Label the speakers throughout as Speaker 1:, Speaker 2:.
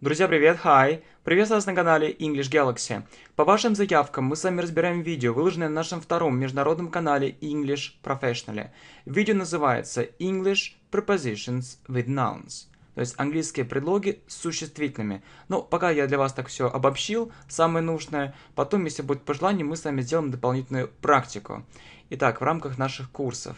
Speaker 1: Друзья, привет, хай! Приветствую вас на канале English Galaxy. По вашим заявкам мы с вами разбираем видео, выложенное на нашем втором международном канале English Professional. Видео называется English Prepositions with Nouns, то есть английские предлоги с существительными. Но пока я для вас так все обобщил, самое нужное, потом, если будет пожелание, мы с вами сделаем дополнительную практику. Итак, в рамках наших курсов.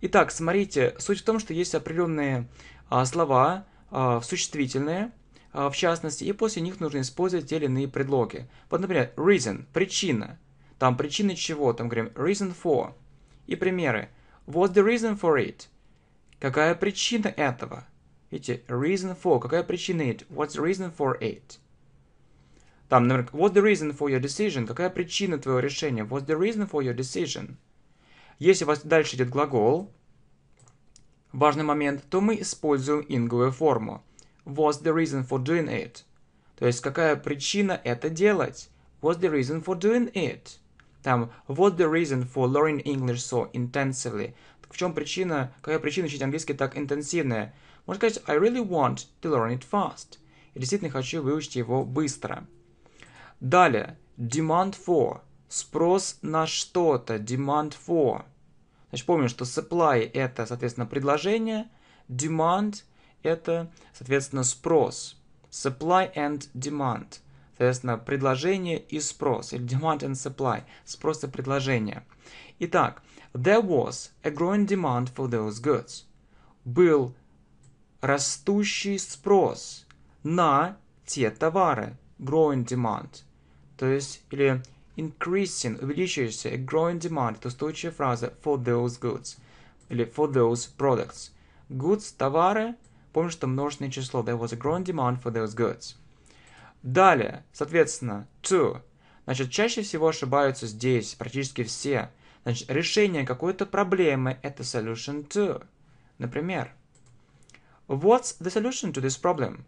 Speaker 1: Итак, смотрите, суть в том, что есть определенные а, слова, а, существительные, а, в частности, и после них нужно использовать те или иные предлоги. Вот, например, reason – причина. Там причина чего, там говорим reason for. И примеры. What's the reason for it? Какая причина этого? Видите, reason for, какая причина it? What's the reason for it? Там, например, what's the reason for your decision? Какая причина твоего решения? What's the reason for your decision? Если у вас дальше идет глагол, важный момент, то мы используем инговую форму was the reason for doing it. То есть, какая причина это делать? What's the reason for doing it? Там, what's the reason for learning English so intensively? Так в чем причина, какая причина учить английский так интенсивно? Можно сказать, I really want to learn it fast. Я действительно хочу выучить его быстро. Далее, demand for. Спрос на что-то, demand for. Значит, помним, что supply – это, соответственно, предложение, demand – это, соответственно, спрос. Supply and demand. Соответственно, предложение и спрос. Или demand and supply. Спрос и предложение. Итак, there was a growing demand for those goods. Был растущий спрос на те товары. Growing demand. То есть, или increasing, увеличивающийся, growing demand, это устойчивая фраза for those goods, или for those products. Goods – товары – Помню, что множественное число. There was a growing demand for those goods. Далее, соответственно, to. Значит, чаще всего ошибаются здесь практически все. Значит, решение какой-то проблемы – это solution to. Например, What's the solution to this problem?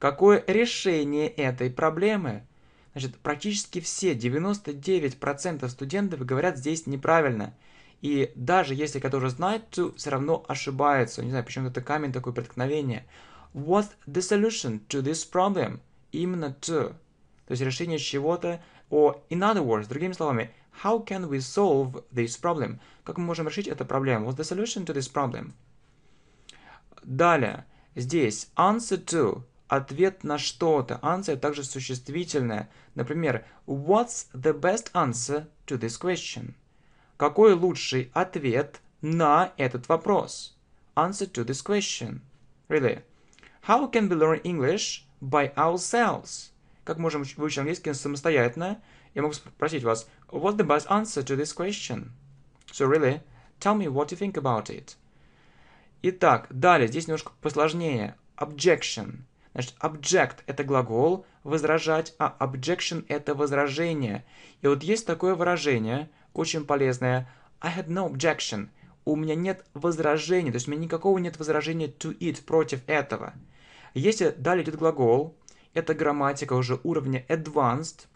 Speaker 1: Какое решение этой проблемы? Значит, практически все, 99% студентов говорят здесь неправильно – и даже если кто уже знает, то все равно ошибается. Не знаю, почему это камень такое преткновение. What's the solution to this problem? Именно to. То есть решение чего-то. Or, in other words, другими словами, how can we solve this problem? Как мы можем решить эту проблему? What's the solution to this problem? Далее. Здесь answer to ответ на что-то. Answer также существительное. Например, what's the best answer to this question? Какой лучший ответ на этот вопрос? Answer to this question. Really. How can we learn English by ourselves? Как можем выучить английский самостоятельно? Я могу спросить вас, what's the best answer to this question? So really, tell me what you think about it. Итак, далее, здесь немножко посложнее. Objection. Значит, object – это глагол, возражать, а objection – это возражение. И вот есть такое выражение, очень полезное. I had no objection. У меня нет возражений, то есть у меня никакого нет возражения to it, против этого. Если далее идет глагол, это грамматика уже уровня advanced,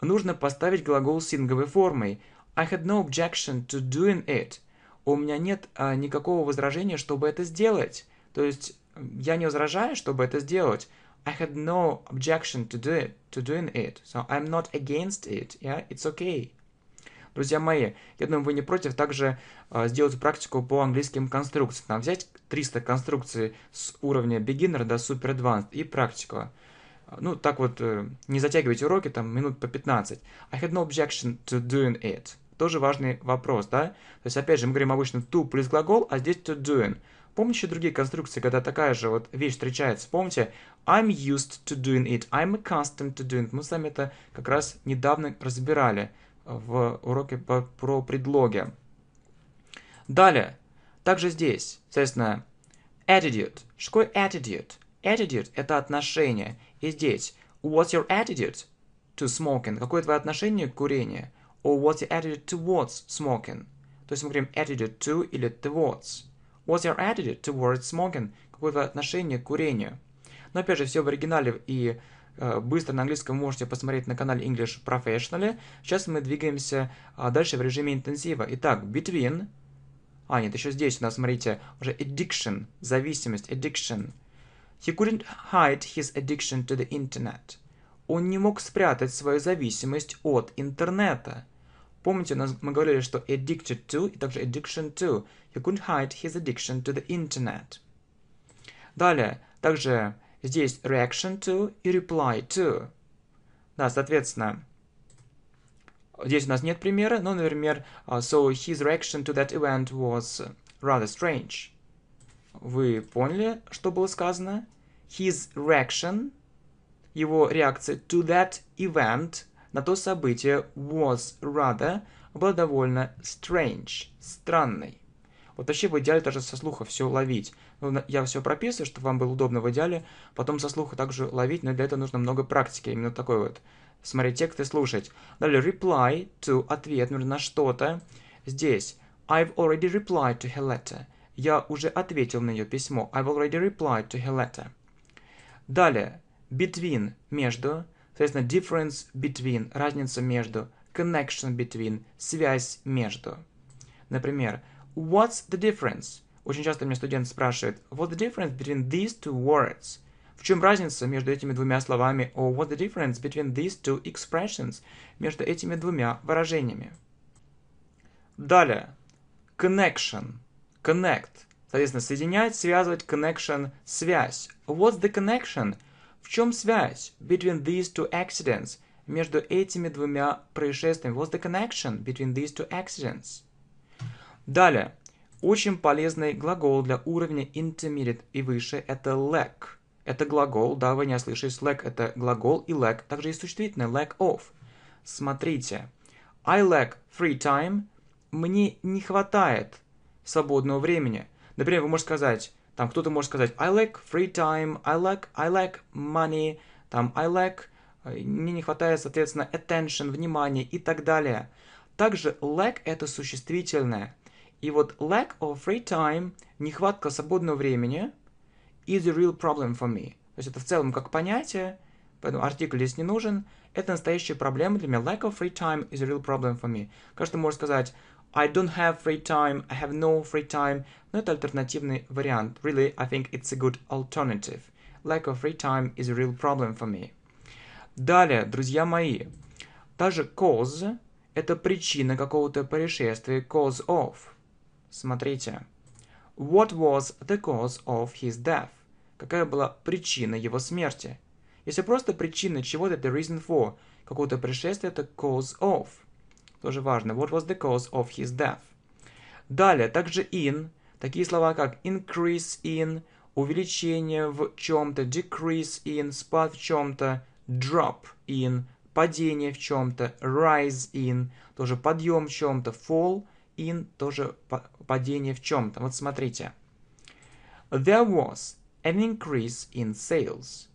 Speaker 1: нужно поставить глагол с синговой формой. I had no objection to doing it. У меня нет а, никакого возражения, чтобы это сделать. То есть я не возражаю, чтобы это сделать. I had no objection to do it, to doing it. So I'm not against it. Yeah, it's okay. Друзья мои, я думаю, вы не против также э, сделать практику по английским конструкциям. Там взять 300 конструкций с уровня beginner до super advanced и практику. Ну, так вот, э, не затягивать уроки, там, минут по 15. I had no objection to doing it. Тоже важный вопрос, да? То есть, опять же, мы говорим обычно to плюс глагол, а здесь to doing. Помните другие конструкции, когда такая же вот вещь встречается? Помните? I'm used to doing it, I'm accustomed to doing it. Мы сами это как раз недавно разбирали в уроке по, про предлоги. Далее, также здесь, соответственно, attitude. Что такое attitude? Attitude – это отношение. И здесь, what's your attitude to smoking? Какое твое отношение к курению? Or what's your attitude towards smoking? То есть мы говорим attitude to или towards. What's your attitude towards smoking? Какое твое отношение к курению? Но опять же, все в оригинале и Э, быстро на английском можете посмотреть на канале English Professional. Сейчас мы двигаемся а, дальше в режиме интенсива. Итак, between. А, нет, еще здесь у нас, смотрите, уже addiction, зависимость, addiction. He couldn't hide his addiction to the internet. Он не мог спрятать свою зависимость от интернета. Помните, у нас мы говорили, что addicted to и также addiction to. He couldn't hide his addiction to the internet. Далее, также Здесь reaction to и reply to. Да, соответственно, здесь у нас нет примера, но, например, а, so his reaction to that event was rather strange. Вы поняли, что было сказано? His reaction, его реакция to that event, на то событие was rather, была довольно strange, странной. Вот вообще в идеале даже со слуха все ловить. Ну, я все прописываю, чтобы вам было удобно в идеале, потом со слуха также ловить, но для этого нужно много практики, именно такой вот. Смотреть текст и слушать. Далее reply to, ответ, например, на что-то. Здесь I've already replied to her letter. Я уже ответил на ее письмо. I've already replied to her letter. Далее, between, между, соответственно, difference between, разница между, connection between, связь между. Например, What's the difference? Очень часто меня студент спрашивает, what's the difference between these two words? В чем разница между этими двумя словами? Or what's the difference between these two expressions? Между этими двумя выражениями. Далее. Connection. Connect. Соответственно, соединять, связывать, connection, связь. What's the connection? В чем связь? Between these two accidents. Между этими двумя происшествиями. What's the connection between these two accidents? Далее. Очень полезный глагол для уровня intermediate и выше – это lack. Это глагол, да, вы не ослышались, lack – это глагол, и lack также есть существительное, lack of. Смотрите. I lack free time. Мне не хватает свободного времени. Например, вы можете сказать, там кто-то может сказать I lack free time, I lack, I lack money, там I lack, э, мне не хватает, соответственно, attention, внимания и так далее. Также lack – это существительное – и вот lack of free time, нехватка свободного времени, is a real problem for me. То есть это в целом как понятие, поэтому артикль здесь не нужен. Это настоящая проблема для меня. Lack of free time is a real problem for me. Каждый можно сказать I don't have free time, I have no free time. Но это альтернативный вариант. Really, I think it's a good alternative. Lack of free time is a real problem for me. Далее, друзья мои, та же cause – это причина какого-то происшествия, cause of – Смотрите. What was the cause of his death? Какая была причина его смерти? Если просто причина чего-то, the reason for. Какого-то происшествия, это cause of. Тоже важно. What was the cause of his death? Далее, также in. Такие слова, как increase in, увеличение в чем-то, decrease in, спад в чем-то, drop in, падение в чем-то, rise in, тоже подъем в чем-то, fall in, тоже падение в чем-то. Вот смотрите. There was an increase in sales.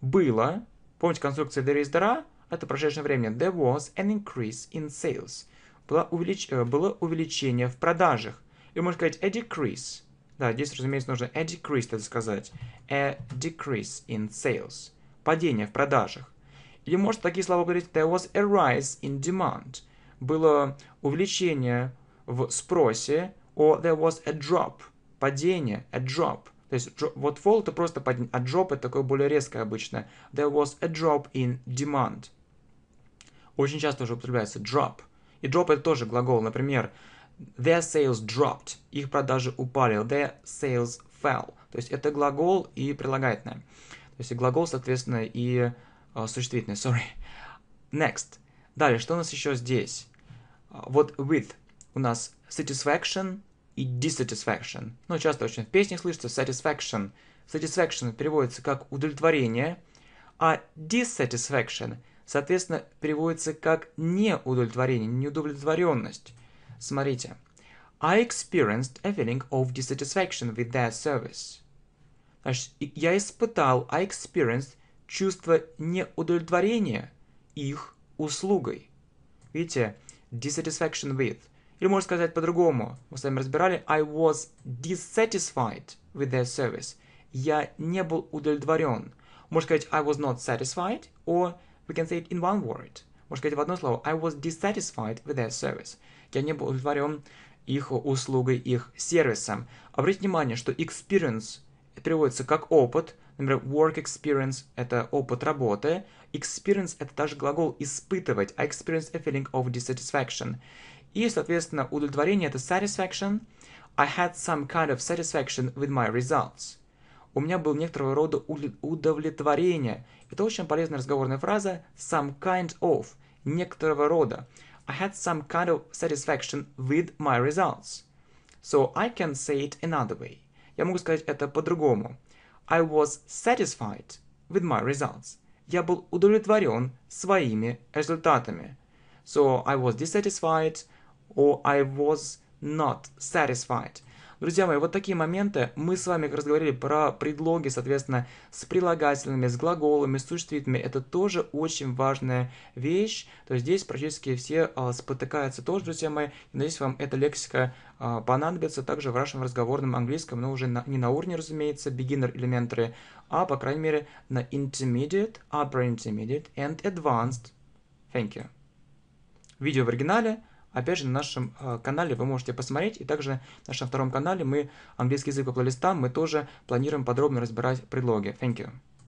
Speaker 1: Было, помните конструкция there is there, это прошедшее время. There was an increase in sales. Было, увелич... Э, было увеличение в продажах. И можно сказать a decrease. Да, здесь, разумеется, нужно a decrease, это сказать. A decrease in sales. Падение в продажах. Или можно такие слова говорить there was a rise in demand. Было увеличение в спросе, or there was a drop, падение, a drop. То есть вот fall это просто падение, а drop это такое более резкое обычно. There was a drop in demand. Очень часто уже употребляется drop. И drop это тоже глагол. Например, their sales dropped. Их продажи упали. Their sales fell. То есть это глагол и прилагательное. То есть и глагол, соответственно, и э, существительное. Sorry. Next. Далее, что у нас еще здесь? А, вот with у нас satisfaction и dissatisfaction. Ну, часто очень в песнях слышится satisfaction. Satisfaction переводится как удовлетворение, а dissatisfaction, соответственно, переводится как неудовлетворение, неудовлетворенность. Смотрите. I experienced a feeling of dissatisfaction with their service. Значит, я испытал, I experienced, чувство неудовлетворения их услугой. Видите, dissatisfaction with – или можно сказать по-другому. Мы с вами разбирали I was dissatisfied with their service. Я не был удовлетворен. Можно сказать I was not satisfied, or we can say it in one word. Можно сказать в одно слово I was dissatisfied with their service. Я не был удовлетворен их услугой, их сервисом. Обратите внимание, что experience переводится как опыт, например, work experience – это опыт работы, experience – это даже глагол «испытывать», I а experience – a feeling of dissatisfaction. И, соответственно, удовлетворение это satisfaction. I had some kind of satisfaction with my results. У меня был некоторого рода удовлетворение. Это очень полезная разговорная фраза some kind of, некоторого рода. I had some kind of satisfaction with my results. So I can say it another way. Я могу сказать это по-другому. I was satisfied with my results. Я был удовлетворен своими результатами. So I was dissatisfied or I was not satisfied. Друзья мои, вот такие моменты. Мы с вами как раз говорили про предлоги, соответственно, с прилагательными, с глаголами, с существительными. Это тоже очень важная вещь. То есть здесь практически все а, спотыкаются тоже, друзья мои. Надеюсь, вам эта лексика а, понадобится также в вашем разговорном английском, но уже на, не на уровне, разумеется, beginner elementary, а, по крайней мере, на intermediate, upper intermediate and advanced. Thank you. Видео в оригинале – Опять же, на нашем э, канале вы можете посмотреть, и также на нашем втором канале мы английский язык по плейлистам, мы тоже планируем подробно разбирать предлоги. Thank you.